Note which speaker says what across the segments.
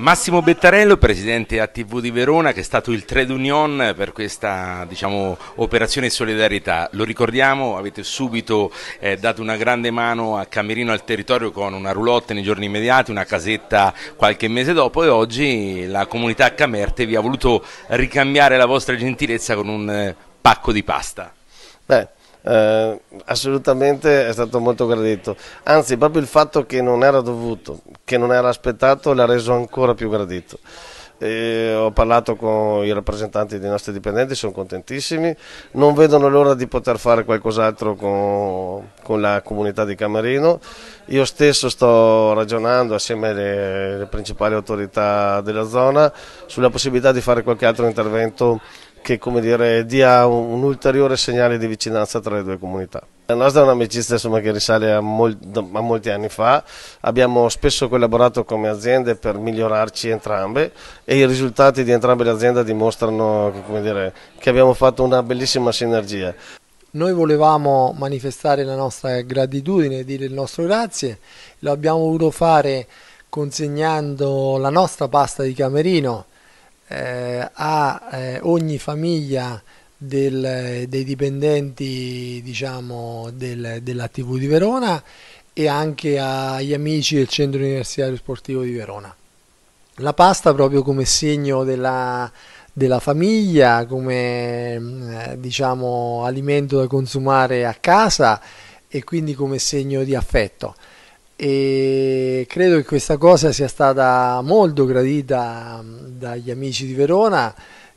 Speaker 1: Massimo Bettarello, presidente ATV di Verona, che è stato il trade union per questa diciamo, operazione solidarietà. Lo ricordiamo, avete subito eh, dato una grande mano a Camerino al territorio con una roulotte nei giorni immediati, una casetta qualche mese dopo e oggi la comunità Camerte vi ha voluto ricambiare la vostra gentilezza con un eh, pacco di pasta.
Speaker 2: Beh eh, assolutamente è stato molto gradito. Anzi, proprio il fatto che non era dovuto, che non era aspettato, l'ha reso ancora più gradito. E eh, ho parlato con i rappresentanti dei nostri dipendenti, sono contentissimi, non vedono l'ora di poter fare qualcos'altro con, con, la comunità di Camerino. Io stesso sto ragionando assieme alle, alle principali autorità della zona sulla possibilità di fare qualche altro intervento che dire, dia un, un, ulteriore segnale di vicinanza tra le due comunità. La nostra è un'amicizia che risale a, mol, a, molti anni fa, abbiamo spesso collaborato come aziende per migliorarci entrambe e i risultati di entrambe le aziende dimostrano che, dire, che abbiamo fatto una bellissima sinergia.
Speaker 3: Noi volevamo manifestare la nostra gratitudine e dire il nostro grazie, lo abbiamo voluto fare consegnando la nostra pasta di Camerino eh, a eh, ogni famiglia del, dei dipendenti diciamo, del, della TV di Verona e anche agli amici del centro universitario sportivo di Verona. La pasta proprio come segno della, della famiglia, come eh, diciamo, alimento da consumare a casa e quindi come segno di affetto e credo che questa cosa sia stata molto gradita mm, dagli amici di Verona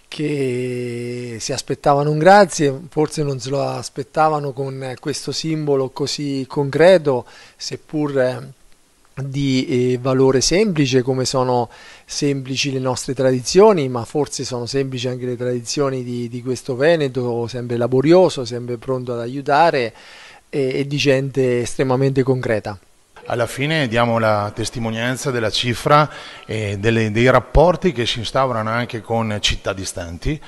Speaker 3: che si aspettavano un grazie, forse non se lo aspettavano con questo simbolo così concreto, seppur eh, di eh, valore semplice come sono semplici le nostre tradizioni, ma forse sono semplici anche le tradizioni di, di questo Veneto, sempre laborioso, sempre pronto ad aiutare e, e di gente
Speaker 1: estremamente concreta alla fine diamo la testimonianza della cifra e delle, dei rapporti che si instaurano anche con città distanti,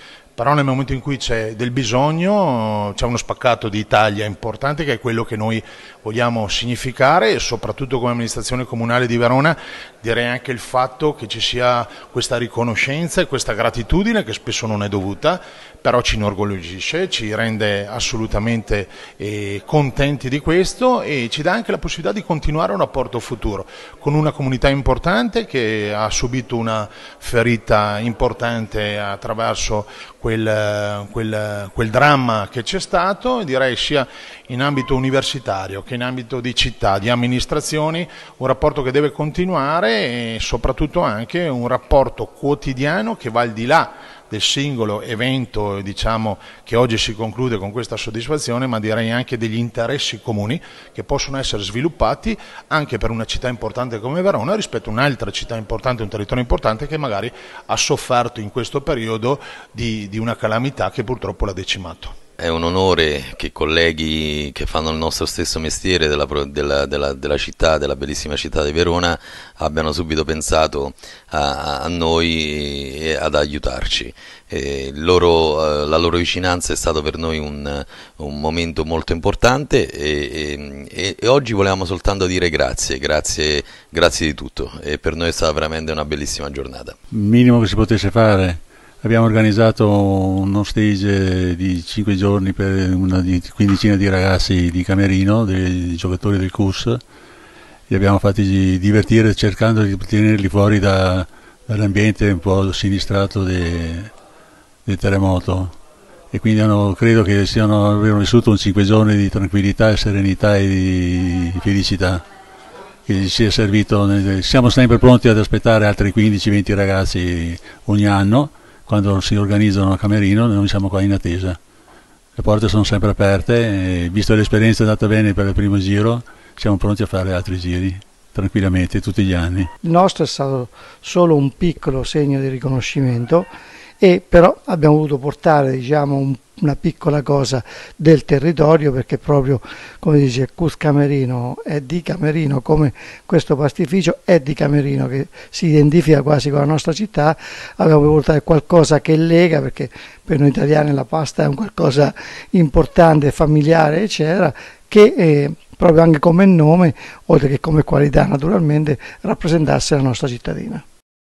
Speaker 1: però nel momento in cui c'è del bisogno c'è uno spaccato di Italia importante che è quello che noi vogliamo significare e soprattutto come amministrazione comunale di Verona direi anche il fatto che ci sia questa riconoscenza e questa gratitudine che spesso non è dovuta, però ci inorgoglisce, ci rende assolutamente eh, contenti di questo e ci dà anche la possibilità di continuare un rapporto futuro con una comunità importante che ha subito una ferita importante attraverso questo quel, quel, quel dramma che c'è stato, direi sia in ambito universitario che in ambito di città, di amministrazioni, un rapporto che deve continuare e soprattutto anche un rapporto quotidiano che va al di là del singolo evento diciamo, che oggi si conclude con questa soddisfazione, ma direi anche degli interessi comuni che possono essere sviluppati anche per una città importante come Verona rispetto a un'altra città importante, un territorio importante che magari ha sofferto in questo periodo di, di una calamità che purtroppo l'ha decimato.
Speaker 3: È un onore che colleghi che fanno il nostro stesso mestiere della, della, della, della città, della bellissima città di Verona, abbiano subito pensato a, a noi e ad aiutarci. E loro, eh, la loro vicinanza è stato per noi un, un momento molto importante e, e, e, oggi volevamo soltanto dire grazie, grazie, grazie di tutto e per noi è stata veramente una bellissima
Speaker 4: giornata. Il minimo che si potesse fare Abbiamo organizzato uno stage di 5 giorni per una quindicina di ragazzi di Camerino, dei giocatori del CUS, li abbiamo fatti divertire cercando di tenerli fuori da, dall'ambiente un po' sinistrato del terremoto e quindi hanno, credo che siano, abbiano vissuto un 5 giorni di tranquillità, serenità e di felicità che ci sia servito. Siamo sempre pronti ad aspettare altri 15-20 ragazzi ogni anno quando si organizzano a Camerino noi siamo qua in attesa. Le porte sono sempre aperte e visto l'esperienza è andata bene per il primo giro, siamo pronti a fare altri giri tranquillamente tutti gli anni.
Speaker 5: Il nostro è stato solo un piccolo segno di riconoscimento e però abbiamo voluto portare diciamo, un, una piccola cosa del territorio perché proprio come dice Cus Camerino è di Camerino come questo pastificio è di Camerino che si identifica quasi con la nostra città abbiamo voluto portare qualcosa che lega perché per noi italiani la pasta è un qualcosa importante, familiare eccetera che eh, proprio anche come nome oltre che come qualità naturalmente rappresentasse la nostra cittadina